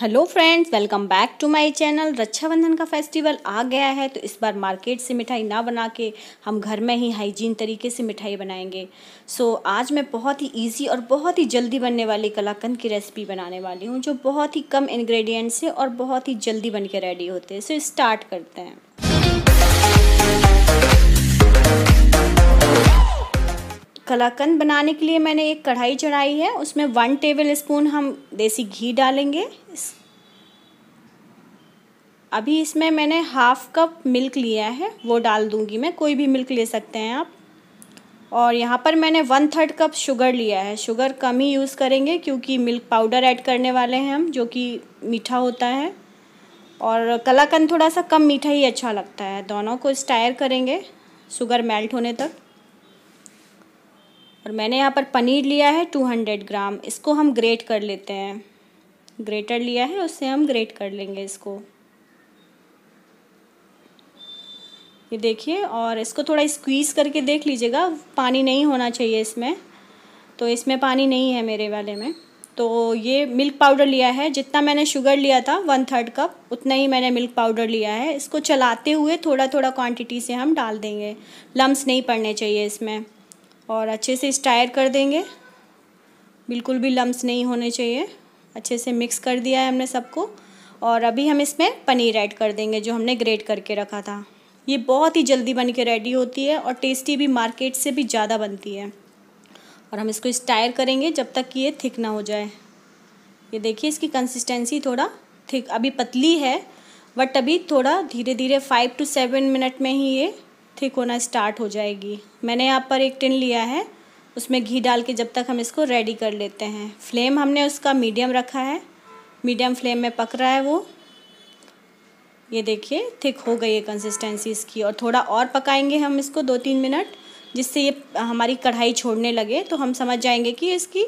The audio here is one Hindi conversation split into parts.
hello friends welcome back to my channel Rakshabandhan का फेस्टिवल आ गया है तो इस बार मार्केट से मिठाई ना बना के हम घर में ही हाइजीन तरीके से मिठाई बनाएंगे सो so, आज मैं बहुत ही इजी और बहुत ही जल्दी बनने वाली कलाकंद की रेसिपी बनाने वाली हूँ जो बहुत ही कम इन्ग्रेडियंट्स से और बहुत ही जल्दी बन के रेडी होते हैं सो स्टार्ट करते हैं कलाकंद बनाने के लिए मैंने एक कढ़ाई चढ़ाई है उसमें वन टेबल स्पून हम देसी घी डालेंगे अभी इसमें मैंने हाफ कप मिल्क लिया है वो डाल दूंगी मैं कोई भी मिल्क ले सकते हैं आप और यहाँ पर मैंने वन थर्ड कप शुगर लिया है शुगर कम ही यूज़ करेंगे क्योंकि मिल्क पाउडर ऐड करने वाले हैं हम जो कि मीठा होता है और कलाकंद थोड़ा सा कम मीठा ही अच्छा लगता है दोनों को स्टायर करेंगे शुगर मेल्ट होने तक और मैंने यहाँ पर पनीर लिया है टू हंड्रेड ग्राम इसको हम ग्रेट कर लेते हैं ग्रेटर लिया है उससे हम ग्रेट कर लेंगे इसको ये देखिए और इसको थोड़ा स्क्वीज़ करके देख लीजिएगा पानी नहीं होना चाहिए इसमें तो इसमें पानी नहीं है मेरे वाले में तो ये मिल्क पाउडर लिया है जितना मैंने शुगर लिया था वन थर्ड कप उतना ही मैंने मिल्क पाउडर लिया है इसको चलाते हुए थोड़ा थोड़ा क्वांटिटी से हम डाल देंगे लम्स नहीं पड़ने चाहिए इसमें और अच्छे से स्टायर कर देंगे बिल्कुल भी लम्स नहीं होने चाहिए अच्छे से मिक्स कर दिया है हमने सबको और अभी हम इसमें पनीर ऐड कर देंगे जो हमने ग्रेट करके रखा था ये बहुत ही जल्दी बन के रेडी होती है और टेस्टी भी मार्केट से भी ज़्यादा बनती है और हम इसको स्टायर करेंगे जब तक कि ये थिक ना हो जाए ये देखिए इसकी कंसिस्टेंसी थोड़ा थिक अभी पतली है बट अभी थोड़ा धीरे धीरे फाइव टू सेवन मिनट में ही ये थिक होना स्टार्ट हो जाएगी मैंने यहाँ पर एक टिन लिया है उसमें घी डाल के जब तक हम इसको रेडी कर लेते हैं फ्लेम हमने उसका मीडियम रखा है मीडियम फ्लेम में पक रहा है वो ये देखिए थिक हो गई है कंसिस्टेंसी इसकी और थोड़ा और पकाएंगे हम इसको दो तीन मिनट जिससे ये हमारी कढ़ाई छोड़ने लगे तो हम समझ जाएंगे कि इसकी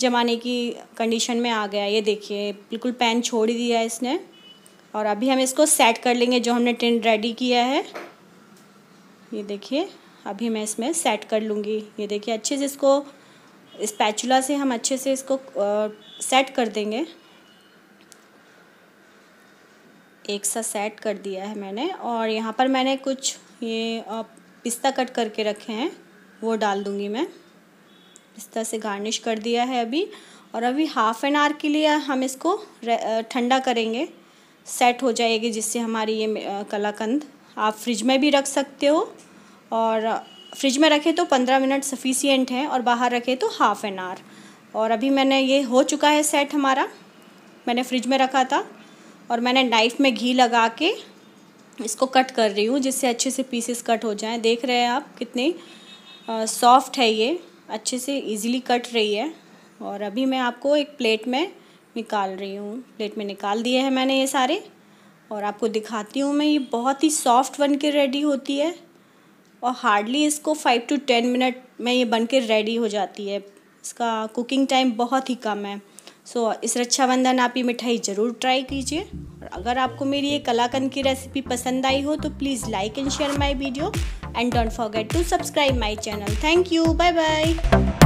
जमाने की कंडीशन में आ गया ये देखिए बिल्कुल पैन छोड़ ही दिया है इसने और अभी हम इसको सेट कर लेंगे जो हमने टिन रेडी किया है ये देखिए अभी मैं इसमें सेट कर लूँगी ये देखिए अच्छे से इसको स्पैचुला इस से हम अच्छे से इसको आ, सेट कर देंगे एक सा सेट कर दिया है मैंने और यहाँ पर मैंने कुछ ये पिस्ता कट करके रखे हैं वो डाल दूँगी मैं पिस्ता से गार्निश कर दिया है अभी और अभी हाफ़ एन आवर के लिए हम इसको ठंडा करेंगे सेट हो जाएगी जिससे हमारी ये कलाकंद आप फ्रिज में भी रख सकते हो और फ्रिज में रखें तो पंद्रह मिनट सफिशियंट है और बाहर रखें तो हाफ़ एन आवर और अभी मैंने ये हो चुका है सेट हमारा मैंने फ्रिज में रखा था और मैंने नाइफ़ में घी लगा के इसको कट कर रही हूँ जिससे अच्छे से पीसेस कट हो जाएं देख रहे हैं आप कितने सॉफ्ट है ये अच्छे से इजीली कट रही है और अभी मैं आपको एक प्लेट में निकाल रही हूँ प्लेट में निकाल दिए हैं मैंने ये सारे और आपको दिखाती हूँ मैं ये बहुत ही सॉफ्ट बन के रेडी होती है और हार्डली इसको फाइव टू टेन मिनट में ये बन के रेडी हो जाती है इसका कुकिंग टाइम बहुत ही कम है सो so, इस रक्षाबंधन आप ये मिठाई ज़रूर ट्राई कीजिए और अगर आपको मेरी ये कलाकंद की रेसिपी पसंद आई हो तो please like and share my video and don't forget to subscribe my channel thank you bye bye